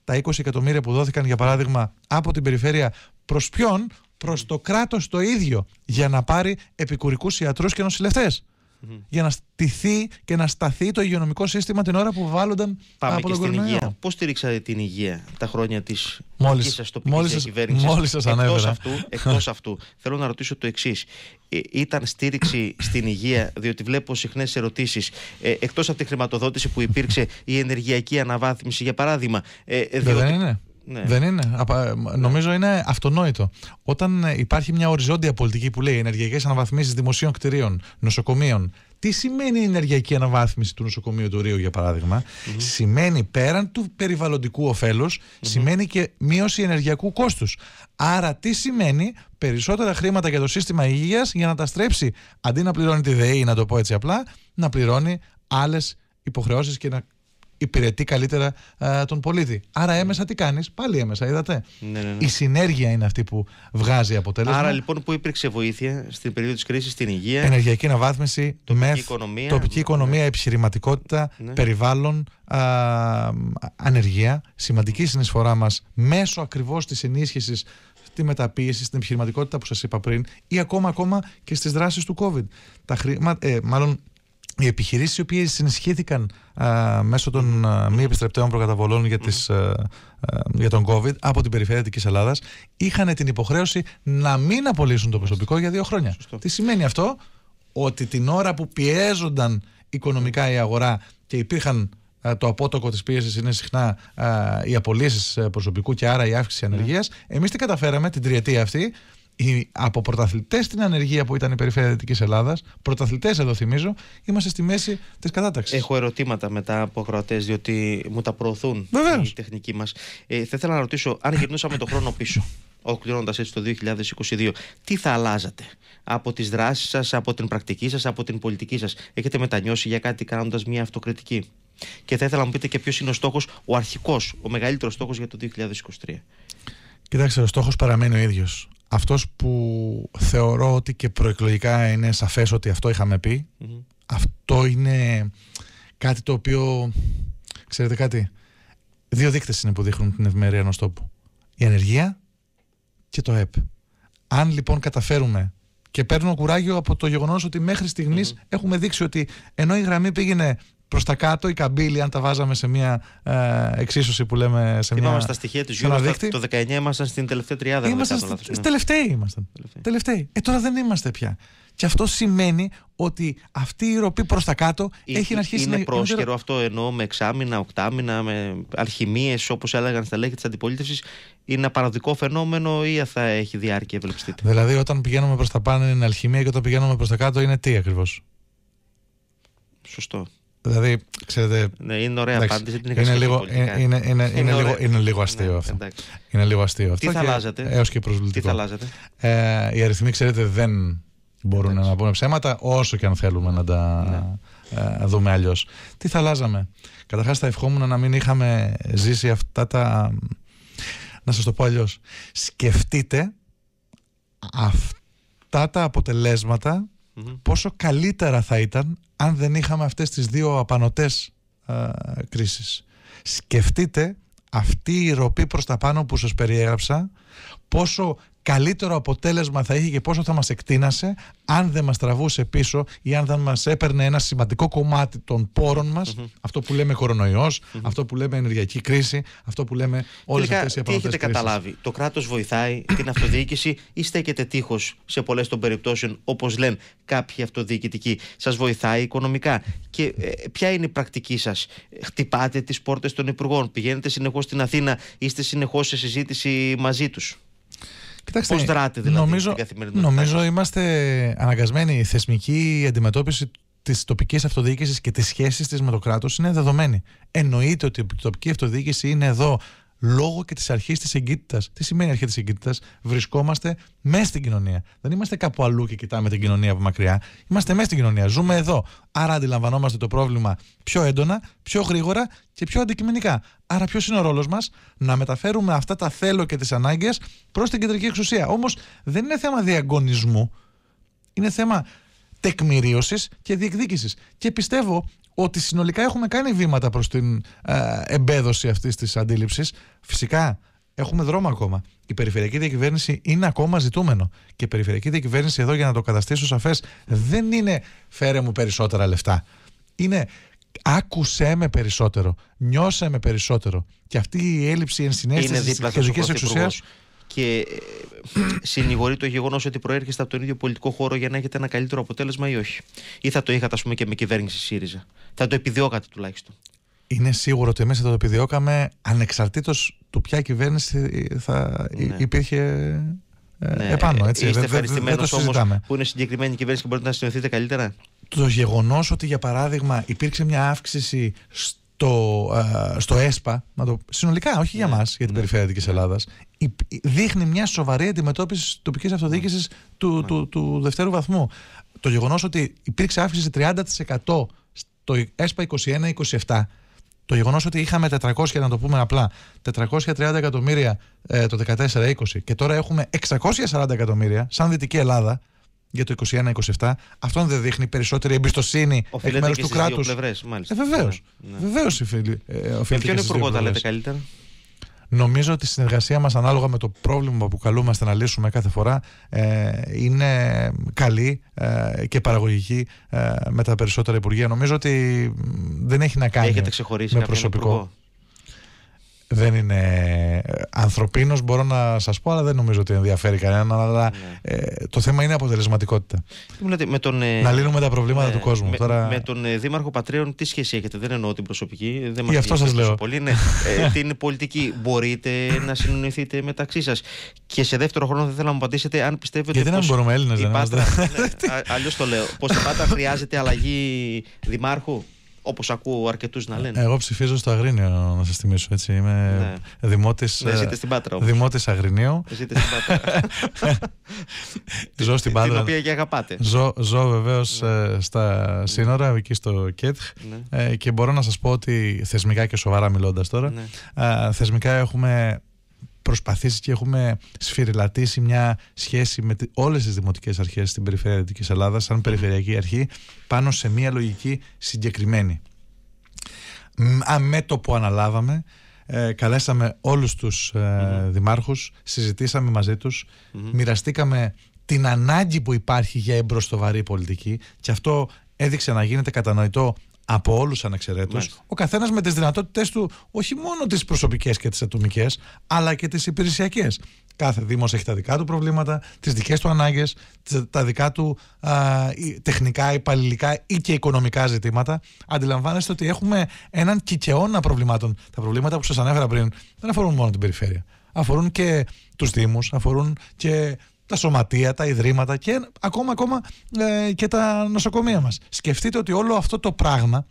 τα 20 εκατομμύρια που δόθηκαν, για παράδειγμα, από την περιφέρεια προς ποιον, προς το κράτος το ίδιο για να πάρει επικουρικούς ιατρούς και νοσηλευτές. Για να στηθεί και να σταθεί το υγειονομικό σύστημα την ώρα που βάλλονταν Πάμε από και τον κορονοϊό. Πώς στηρίξατε την υγεία τα χρόνια της σας τοπικής κυβέρνηση. Μόλις σας Εκτός αυτού, αυτού θέλω να ρωτήσω το εξής. Ε, ήταν στήριξη στην υγεία, διότι βλέπω συχνές ερωτήσεις. Ε, Εκτός από τη χρηματοδότηση που υπήρξε, η ενεργειακή αναβάθμιση, για παράδειγμα. Ε, ε διότι... Δεν είναι. Ναι. Δεν είναι. Νομίζω είναι αυτονόητο. Όταν ε, υπάρχει μια οριζόντια πολιτική που λέει ενεργειακές αναβαθμίσεις δημοσίων κτηρίων, νοσοκομείων. Τι σημαίνει η ενεργειακή αναβάθμιση του νοσοκομείου του Ρίου, για παραδειγμα Σημαίνει πέραν του περιβαλλοντικού σημαίνει και μείωση ενεργειακού κόστους. Άρα, τι σημαίνει περισσότερα χρήματα για το σύστημα υγείας για να τα στρέψει αντί να πληρώνει τη ΔΕΗ, να το πω έτσι απλά, να πληρώνει άλλες υποχρεώσεις και να υπηρετεί καλύτερα τον πολίτη. Άρα ναι. έμεσα τι κάνεις, πάλι έμεσα, είδατε. Ναι, ναι, ναι. Η συνέργεια είναι αυτή που βγάζει αποτέλεσμα. Άρα λοιπόν που υπήρξε βοήθεια στην περίοδο της κρίσης, στην υγεία. Ενεργειακή αναβάθμιση, τοπική μεθ, οικονομία, τοπική ναι. οικονομία επιχειρηματικότητα, ναι. περιβάλλον, α, ανεργία. Σημαντική συνεισφορά μας μέσω ακριβώς της ενίσχυσης τη μεταποίηση, στην επιχειρηματικότητα που σας είπα πριν, ή ακόμα ακόμα και στις δράσεις του COVID. Τα χρήματα, ε, μάλλον οι επιχειρήσεις οι οποίες ενισχύθηκαν α, μέσω των α, μη επιστρεπτέων προκαταβολών για, τις, για τον COVID από την περιφέρεια τη Ελλάδας είχαν την υποχρέωση να μην απολύσουν το προσωπικό για δύο χρόνια. Τι σημαίνει αυτό? Ότι την ώρα που πιέζονταν οικονομικά η αγορά και υπήρχαν το απότοκο της πίεσης είναι συχνά οι απολύσεις ε, προσωπικού και άρα η αύξηση ναι. ανεργίας εμείς τι καταφέραμε την τριετία αυτή από πρωταθλητές στην ανεργία που ήταν η περιφέρεια Δυτικής Ελλάδας, πρωταθλητές εδώ θυμίζω, είμαστε στη μέση της κατάταξης. Έχω ερωτήματα μετά από ακροατές, διότι μου τα προωθούν Βεβαίως. η τεχνική μας. Ε, θα ήθελα να ρωτήσω, αν γυρνούσαμε τον χρόνο πίσω, ολοκληρώνοντας έτσι το 2022, τι θα αλλάζατε από τις δράσεις σας, από την πρακτική σας, από την πολιτική σας. Έχετε μετανιώσει για κάτι κάνοντας μια αυτοκριτική. Και θα ήθελα να μου πείτε και ποιος είναι ο στόχος, ο αρχικός, ο μεγαλύτερος στόχος για το 2023. Κοιτάξτε, ο στόχος παραμένει ο ίδιος αυτός που θεωρώ ότι και προεκλογικά είναι σαφές ότι αυτό είχαμε πει, αυτό είναι κάτι το οποίο, ξέρετε κάτι, δύο δείκτες είναι που δείχνουν την ευημερία ενός τόπου. Η ενέργεια και το ΕΠ. Αν λοιπόν καταφέρουμε και παίρνω κουράγιο από το γεγονός οτι ότι στιγμής έχουμε δείξει ότι ενώ η γραμμή πήγαινε προς τα κάτω η καμπύλη, αν τα βάζαμε σε μια ε, εξίσωση που λέμε σε μια. Είμαστε στα στοιχεία της Euro. Το 19 ήμασταν στην τελευταία τριάδα. Ήμασταν στι ναι. τελευταίοι. Ήμασταν. Τελευταίοι. Ε, τώρα δεν είμαστε πια. Και αυτό σημαίνει ότι αυτή η ροπή προς τα κάτω έχει αρχίσει είναι να Είναι πρόσχερο αυτό εννοώ με εξάμηνα, οκτάμηνα, με αλχημίες όπως έλεγαν στα λέγη της αντιπολίτευσης. Είναι ένα παραδικό φαινόμενο ή θα έχει διάρκεια ευλεπιστήτη. Δηλαδή, όταν πηγαίνουμε προς τα πάνω είναι αλχημία και όταν πηγαίνουμε προς τα κάτω είναι τι ακριβώς. Σωστό. Δηλαδή, ξέρετε. Ναι, είναι ωραία απάντηση. Την είναι, λίγο, ε, είναι, είναι, είναι, λίγο, είναι λίγο αστείο ναι, αυτό. Είναι λίγο αστείο αυτό. Τι θα αλλάζατε. Έως και προσβλητικό. Τι θα Ε, οι αριθμοί, ξέρετε, δεν μπορούν να πούνε ψέματα, όσο και αν θέλουμε να τα ναι. ε, δούμε αλλιώς. Τι θα αλλάζαμε. Καταρχάς, θα ευχόμουν να μην είχαμε ζήσει αυτά τα. Να σας το πω αλλιώς. Σκεφτείτε αυτά τα αποτελέσματα Πόσο καλύτερα θα ήταν αν δεν είχαμε αυτές τις δύο απανοτές α, κρίσεις. Σκεφτείτε αυτή η ροπή προς τα πάνω που σας περιέγραψα, πόσο καλύτερο αποτέλεσμα θα είχε και πόσο θα μας εκτείνασε αν δεν μας τραβούσε πίσω ή αν δεν μας έπαιρνε ένα σημαντικό κομμάτι των πόρων μας, αυτό που λέμε αυτό που λέμε ενεργειακή κρίση, αυτό που λέμε όλες Τελικά, αυτές οι απαραίτητες Τι έχετε καταλάβει, το κράτος βοηθάει την αυτοδιοίκηση ή στέκεται τείχος σε πολλές των περιπτώσεων όπως λένε κάποιοι αυτοδιοικητικοί, σας βοηθάει οικονομικά και ε, ποια είναι η πρακτική σας, χτυπάτε τις πόρτες των υπουργών, πηγαίνετε συνεχώς στην Αθήνα, είστε συνεχώς σε συζήτηση μαζί τους. Κοιτάξτε, Πώς δράτε δηλαδή νομίζω, καθημερινότητα. Νομίζω είμαστε αναγκασμένοι. Η θεσμική αντιμετώπιση της τοπικής αυτοδιοίκησης και της σχέσης της με το κράτος είναι δεδομένη. Εννοείται ότι η τοπική αυτοδιοίκηση είναι εδώ λόγω και της αρχής της εγκύτητας. Τι σημαίνει αρχή της εγκύτητας, Βρισκόμαστε μέσα στην κοινωνία. Δεν είμαστε κάπου αλλού και κοιτάμε την κοινωνία από μακριά. Είμαστε μέσα στην κοινωνία. Ζούμε εδώ. Άρα αντιλαμβανόμαστε το πρόβλημα πιο έντονα, πιο γρήγορα και πιο αντικειμενικά. Άρα, ποιος είναι ο ρόλος μας, να μεταφέρουμε αυτά τα θέλω και τις ανάγκες προς την κεντρική εξουσία. Όμως δεν είναι θέμα διαγωνισμού. Είναι θέμα τεκμηρίωσης και διεκδίκησης. Και πιστεύω ότι συνολικά έχουμε κάνει βήματα προς την ε, εμπέδωση αυτής της αντίληψης. Φυσικά έχουμε δρόμο ακόμα. Η περιφερειακή διακυβέρνηση είναι ακόμα ζητούμενο. Και η περιφερειακή διακυβέρνηση εδώ, για να το καταστήσω σαφές, δεν είναι φέρε μου περισσότερα λεφτά. Είναι άκουσέ με περισσότερο, νιώσε με περισσότερο. Και αυτή η έλλειψη ενσυναίσθησης τη κεντρική εξουσίας και ε, συνηγορεί το γεγονός ότι προέρχεστε από τον ίδιο πολιτικό χώρο για να έχετε ένα καλύτερο αποτέλεσμα ή όχι. Ή θα το είχατε, ας πούμε, και με κυβέρνηση ΣΥΡΙΖΑ. Θα το επιδιώκατε τουλάχιστον. Είναι σίγουρο ότι εμείς θα το επιδιώκαμε ανεξαρτήτως του ποια κυβέρνηση θα ναι. υπήρχε ε, ναι. επάνω. Έτσι. Είστε ευχαριστημένο όμω που είναι συγκεκριμένη κυβέρνηση και μπορείτε να συνοηθείτε καλύτερα. Το γεγονός ότι, για παράδειγμα, υπήρξε μια αύξηση στο, ε, στο ΕΣΠΑ, να το, συνολικά, όχι για ναι. μας για την ναι. περιφέρεια της Ελλάδας, δείχνει μια σοβαρή αντιμετώπιση της τοπικής αυτοδιοίκησης του, ναι. του, του, δευτέρου βαθμού. Το γεγονός ότι υπήρξε αύξηση 30% στο ΕΣΠΑ 21-27. Το γεγονός ότι είχαμε 400, να το πούμε απλά, 430 εκατομμύρια ε, το 2014 20 και τώρα έχουμε 640 εκατομμύρια, σαν Δυτική Ελλάδα, για το 2021 27 αυτόν δεν δείχνει περισσότερη εμπιστοσύνη εκ του κράτου. Ε, Βεβαίως. Ναι. ναι. Βεβαίως ε, οφείλεται. ποιον υπουργό τα λέτε καλύτερα. Νομίζω ότι η συνεργασία μας ανάλογα με το πρόβλημα που καλούμαστε να λύσουμε κάθε φορά ε, είναι καλή ε, και παραγωγική ε, με τα περισσότερα Υπουργεία. Νομίζω ότι δεν έχει να κάνει Έχετε ξεχωρίσει με προσωπικό δεν είναι ε, ανθρωπίνος, μπορώ να σας πω, αλλά δεν νομίζω ότι ενδιαφέρει κανέναν. Αλλά ε, ναι. το θέμα είναι αποτελεσματικότητα. Λέτε, με τον, ε, να λύνουμε τα προβλήματα ναι, του κόσμου. Με, Τώρα... με τον Δήμαρχο Πατρέων, τι σχέση έχετε, δεν εννοώ την προσωπική. Δεν Γι' αυτό σας λέω. Πολύ, ναι, ε, [LAUGHS] την πολιτική. Μπορείτε να συνονιθείτε μεταξύ σας. Και σε δεύτερο χρόνο θα ήθελα να μου απαντήσετε αν πιστεύετε. Γιατί δεν μπορούμε Έλληνες να Αλλιώς το λέω. Πως η πάντα [LAUGHS] χρειάζεται αλλαγή Δημάρχου. Όπως ακούω αρκετούς να λένε. Εγώ ψηφίζω στο Αγρίνιο, να σας θυμίσω. Έτσι. Είμαι ναι. δημότης. Ναι, ζείτε στην Πάτρα. Ε, δημότης Αγρινίου. στην Πάτρα. [LAUGHS] ζω στην Πάτρα. Την οποία και αγαπάτε. Ζω, ζω βεβαίως ναι. ε, στα ναι. σύνορα, εκεί στο ΚΕΤΧ. Ναι. Ε, και μπορώ να σας πω ότι θεσμικά και σοβαρά μιλώντας τώρα, θεσμικά έχουμε προσπαθήσει και έχουμε σφυριλατήσει μια σχέση με όλες τις δημοτικές αρχές στην περιφέρεια Ελλάδας, σαν περιφερειακή αρχή, πάνω σε μια λογική συγκεκριμένη. Με το που αναλάβαμε, ε, καλέσαμε όλους τους ε, δημάρχους, συζητήσαμε μαζί τους, μοιραστήκαμε την ανάγκη που υπάρχει για εμπροστοβαρή πολιτική και αυτό έδειξε να γίνεται κατανοητό από όλους ανεξαιρέτως, ο καθένας με τις δυνατότητέ του, όχι μόνο τις προσωπικές και τις ατομικές, αλλά και τις υπηρεσιακές. Κάθε Δήμος έχει τα δικά του προβλήματα, τις δικές του ανάγκες, τα δικά του α, τεχνικά, υπαλληλικά ή και οικονομικά ζητήματα. Αντιλαμβάνεστε ότι έχουμε έναν κικαιώνα προβλημάτων. Τα προβλήματα που σας ανέφερα πριν δεν αφορούν μόνο την περιφέρεια. Αφορούν και τους Δήμους, αφορούν και τα σωματεία, τα ιδρύματα και ακόμα, ακόμα ε, και τα νοσοκομεία μας. Σκεφτείτε ότι όλο αυτό το πράγμα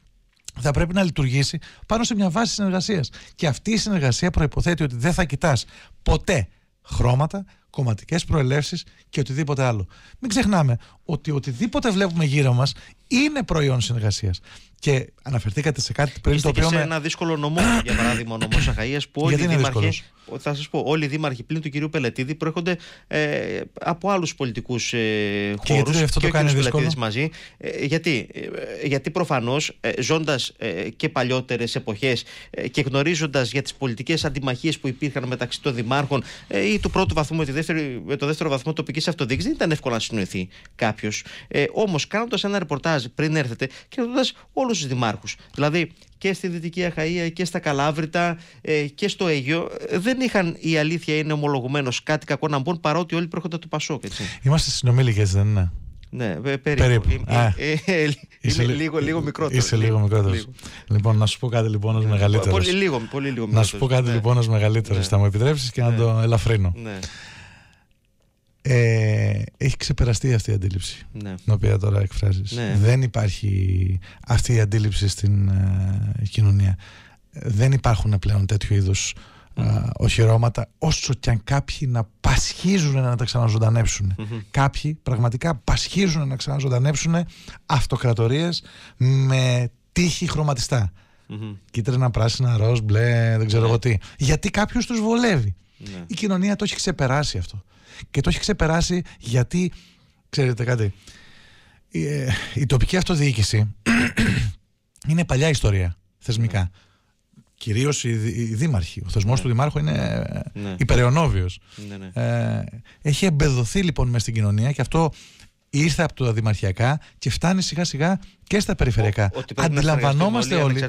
θα πρέπει να λειτουργήσει πάνω σε μια βάση συνεργασίας. Και αυτή η συνεργασία προϋποθέτει ότι δεν θα κοιτάς ποτέ χρώματα, κομματικές προελεύσεις και οτιδήποτε άλλο. Μην ξεχνάμε ότι οτιδήποτε βλέπουμε γύρω μας είναι προϊόν συνεργασίας. Και αναφερθήκατε σε κάτι πριν. Είστε το και σε ένα δύσκολο νομό, για παράδειγμα, ο νομός Αχαία, που όλοι οι δήμαρχοι. Θα σας πω, όλοι οι δήμαρχοι πλην του κυρίου Πελετίδη προέρχονται ε, από άλλους πολιτικούς ε, χώρου. Και γιατί και το κάνει μαζί. Ε, γιατί ε, γιατί προφανώς ε, ζώντας ε, και παλιότερες εποχές και γνωρίζοντας για τις πολιτικές αντιμαχίες που υπήρχαν μεταξύ των δημάρχων ή του πρώτου βαθμού τη με το δεύτερο βαθμό τοπικής αυτοδιοίκηση, δεν ήταν εύκολο να συνοηθεί κάποιος. Ε, Όμως, κάνοντας ένα ρεπορτάζ πριν έρθετε και ρωτώντας όλους τους δημάρχους, δηλαδή και στη Δυτική Αχαία και στα Καλάβρητα ε, και στο Αίγιο, ε, δεν είχαν η αλήθεια είναι ομολογουμένως κάτι κακό να μπουν παρότι όλοι προέρχονται του Πασόκ. Έτσι. Είμαστε συνομήλικες δεν είναι. Ναι, ε, περίπου. Ε, ε, ε, ε, είσαι λίγο, λίγο μικρότερος. Είσαι λίγο, μικρότερος. Λοιπόν, να σου πω κάτι λοιπόν ως μεγαλύτερος. Πολύ λίγο, πολύ λίγο. Να σου πω κάτι ναι. λοιπόν ως μεγαλύτερος. Ναι. Θα μου επιτρέψεις και να ναι. το ελαφρύνω. Ναι. Ε, έχει ξεπεραστεί αυτή η αντίληψη ναι. την οποία τώρα εκφράζεις ναι. δεν υπάρχει αυτή η αντίληψη στην ε, κοινωνία δεν υπάρχουν πλέον τέτοιου ε, οχυρώματα όσο κι αν κάποιοι να πασχίζουν να τα ξαναζωντανεψουν κάποιοι πραγματικά πασχίζουν να ξαναζωντανέψουν αυτοκρατορίες με τύχη χρωματιστά mm-hmm. κίτρινα, πράσινα, ροζ, μπλε δεν ξέρω ναι. εγώ τι γιατί κάποιος τους βολεύει ναι. η κοινωνία το έχει ξεπεράσει αυτό και το έχει ξεπεράσει γιατί, ξέρετε κάτι, η, ε, τοπική αυτοδιοίκηση [CLEARS THROAT] είναι παλιά ιστορία θεσμικά. Κυρίως οι, οι δήμαρχοι. Ο θεσμός ναι. του δημάρχου είναι ναι. Ε, ναι, ναι. ε, έχει εμπεδοθεί λοιπόν μέσα στην κοινωνία και αυτό ήρθε από τα δημαρχιακά και φτάνει σιγά σιγά και στα περιφερειακά. Αντιλαμβανόμαστε όλοι.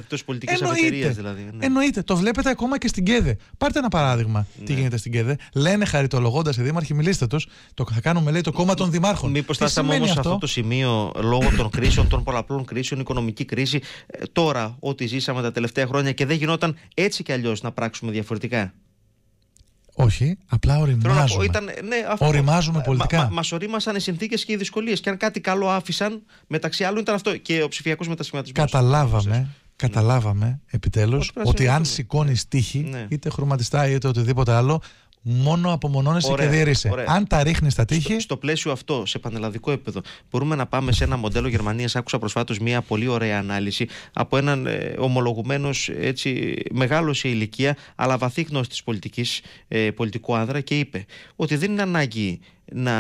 Εννοείται. Δηλαδή, ναι. Εννοείται. Το βλέπετε ακόμα και στην ΚΕΔΕ. Πάρτε ένα παράδειγμα τι ναι. γίνεται στην ΚΕΔΕ. Λένε χαριτολογώντας οι δήμαρχοι, μιλήστε τους. Το θα κάνουμε, λέει, το κόμμα των δημάρχων. Μήπως θα όμω σε αυτό το σημείο λόγω των κρίσεων, των πολλαπλών κρίσεων, οικονομική κρίση, ε, τώρα ό,τι ζήσαμε τα τελευταία χρόνια και δεν γινόταν έτσι κι αλλιώς να πράξουμε διαφορετικά. Όχι, απλά οριμάζουμε. ήταν, ναι, αυτό, οριμάζουμε πολιτικά. Μα, μας ορίμασαν οι συνθήκες και οι δυσκολίες. Και αν κάτι καλό άφησαν, μεταξύ άλλων ήταν αυτό. Και ο ψηφιακός μετασχηματισμός. Καταλάβαμε, καταλάβαμε ναι. ότι αν σηκώνεις τύχη, ναι. είτε χρωματιστά είτε οτιδήποτε άλλο, μόνο απομονώνεσαι και διαιρείσαι. Αν τα ρίχνεις στα τείχη. Στο, πλαίσιο αυτό, σε πανελλαδικό επίπεδο, μπορούμε να πάμε σε ένα μοντέλο Γερμανίας. Άκουσα προσφάτως μια πολύ ωραία ανάλυση από έναν ε, ομολογουμένος μεγάλος σε ηλικία, αλλά βαθύ γνώστης πολιτικής, ε, πολιτικού άνδρα και είπε ότι δεν είναι ανάγκη να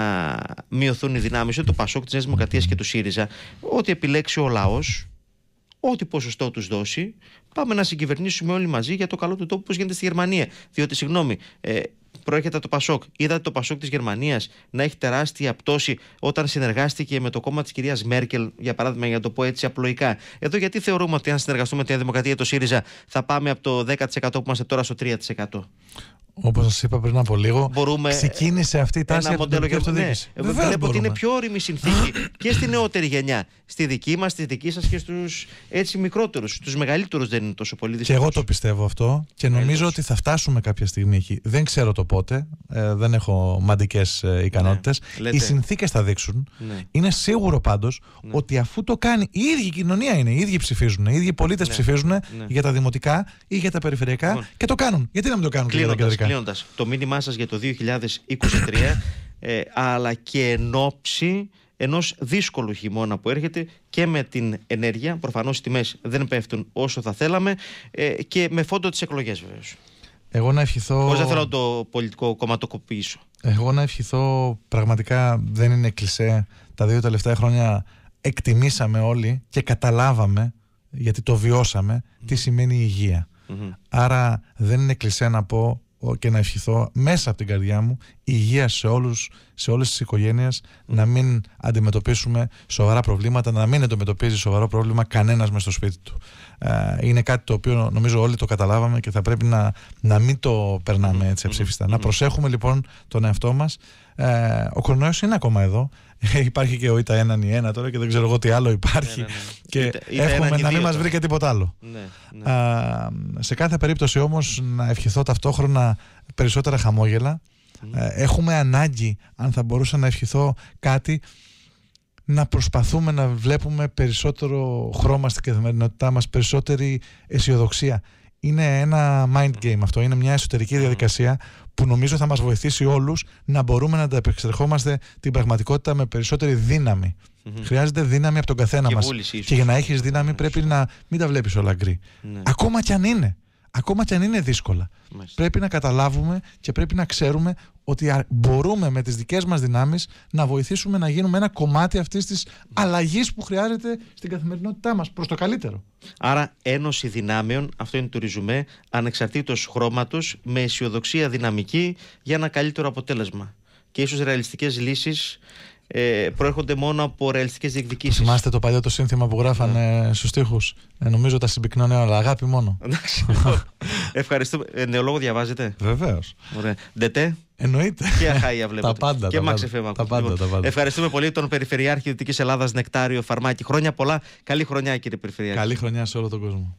μειωθούν οι δυνάμεις του Πασόκ, της Νέας Δημοκρατίας και του ΣΥΡΙΖΑ. Ό,τι επιλέξει ο λαός, ό,τι ποσοστό τους δώσει, πάμε να συγκυβερνήσουμε όλοι μαζί για το καλό του τόπου, όπως γίνεται στη Γερμανία. Διότι, συγγνώμη, ε, προέρχεται το Πασόκ. Είδατε το Πασόκ της Γερμανίας να έχει τεράστια πτώση όταν συνεργάστηκε με το κόμμα της κυρίας Μέρκελ, για παράδειγμα, για να το πω έτσι απλοϊκά. Εδώ γιατί θεωρούμε ότι αν συνεργαστούμε με τη Δημοκρατία του το ΣΥΡΙΖΑ θα πάμε από το 10% που είμαστε τώρα στο 3%. Όπως σας είπα πριν από λίγο, μπορούμε ξεκίνησε αυτή η τάση από την αυτοδιοίκηση. Ναι, βλέπω μπορούμε. ότι είναι πιο όρημη συνθήκη και στη νεότερη γενιά. Στη δική μας, στη δική σας και στους έτσι μικρότερους. Του μεγαλύτερους δεν είναι τόσο πολύ δυσκολο. Και εγώ το πιστεύω αυτό και νομίζω ότι θα φτάσουμε κάποια στιγμή εκεί. Δεν ξέρω το πότε. Ε, δεν έχω μαντικές ε, ικανότητες. Ναι, οι συνθήκες θα δείξουν. Ναι. Είναι σίγουρο πάντως ναι. ότι αφού το κάνει η ίδια κοινωνία είναι, οι ίδιοι ψηφίζουν, οι ίδιοι πολίτες ναι. ψηφίζουν ναι. για τα δημοτικά ή για τα περιφερειακά λοιπόν. και το κάνουν. Γιατί να μην το κάνουν και για τα κεντρικά το μήνυμά σας για το 2023, [COUGHS] ε, αλλά και εν ώψη ενός δύσκολου χειμώνα που έρχεται και με την ενέργεια. Προφανώς οι τιμές δεν πέφτουν όσο θα θέλαμε ε, και με φόντο τις εκλογές βεβαίως. Εγώ να ευχηθώ. Πώ δεν θέλω το πολιτικό κοπήσω. Εγώ να ευχηθώ. Πραγματικά δεν είναι κλισέ. Τα δύο τελευταία χρόνια εκτιμήσαμε όλοι και καταλάβαμε, γιατί το βιώσαμε, τι σημαίνει Άρα δεν είναι κλισέ να πω και να ευχηθώ μέσα από την καρδιά μου υγεία σε όλους, σε όλες τις οικογένειες να μην αντιμετωπίσουμε σοβαρά προβλήματα, να μην αντιμετωπίζει σοβαρό πρόβλημα κανένας μες στο σπίτι του. Ε, είναι κάτι το οποίο νομίζω όλοι το καταλάβαμε και θα πρέπει να, να μην το περνάμε έτσι ψήφιστα. Να προσέχουμε λοιπόν τον εαυτό μας. Ε, ο κορονοϊός είναι ακόμα εδώ. [LAUGHS] υπάρχει και ο ΙΤΑ έναν ή ένα τώρα και δεν ξέρω εγώ τι άλλο υπάρχει. Ναι, ναι, ναι. Και εύχομαι να μην μας βρει και τίποτα άλλο. σε κάθε περίπτωση όμως να ευχηθώ ταυτόχρονα περισσότερα χαμόγελα. Ε, έχουμε ανάγκη, αν θα μπορούσα να ευχηθώ κάτι, να προσπαθούμε να βλέπουμε περισσότερο χρώμα στην καθημερινότητά μας, περισσότερη αισιοδοξία είναι ένα mind game αυτό, είναι μια εσωτερική διαδικασία που νομίζω θα μας βοηθήσει όλους να μπορούμε να ανταπεξερχόμαστε την πραγματικότητα με περισσότερη Χρειάζεται δύναμη από τον καθένα μα. μας. και για να έχεις δύναμη ναι, πρέπει να μην τα βλέπεις όλα γκρι. Ναι. Ακόμα κι αν είναι. Ακόμα κι αν είναι δύσκολα. Πρέπει να καταλάβουμε και πρέπει να ξέρουμε ότι μπορούμε με τις δικές μας δυνάμεις να βοηθήσουμε να γίνουμε ένα κομμάτι αυτής της αλλαγής που χρειάζεται στην καθημερινότητά μας προς το καλύτερο. Άρα ένωση δυνάμεων, αυτό είναι το ριζουμέ, ανεξαρτήτως χρώματος, με αισιοδοξία δυναμική για ένα καλύτερο αποτέλεσμα και ίσως ρεαλιστικές λύσεις ε, προέρχονται μόνο από ρεαλιστικές διεκδικήσεις. Θυμάστε το παλιό το σύνθημα που γράφανε ναι. στους στου τοίχου. Ε, νομίζω τα συμπυκνώνει όλα. Αγάπη μόνο. Λοιπόν, ευχαριστούμε. Ε, νεολόγο διαβάζετε. Βεβαίως. Ντετέ. Εννοείται. Και αχάια βλέπετε. τα πάντα. Και μαξεφέμα. Τα λοιπόν, Ευχαριστούμε πολύ τον Περιφερειάρχη Δυτικής Ελλάδας Νεκτάριο Φαρμάκη. Χρόνια πολλά. Καλή χρονιά, κύριε Περιφερειάρχη. Καλή χρονιά σε όλο τον κόσμο.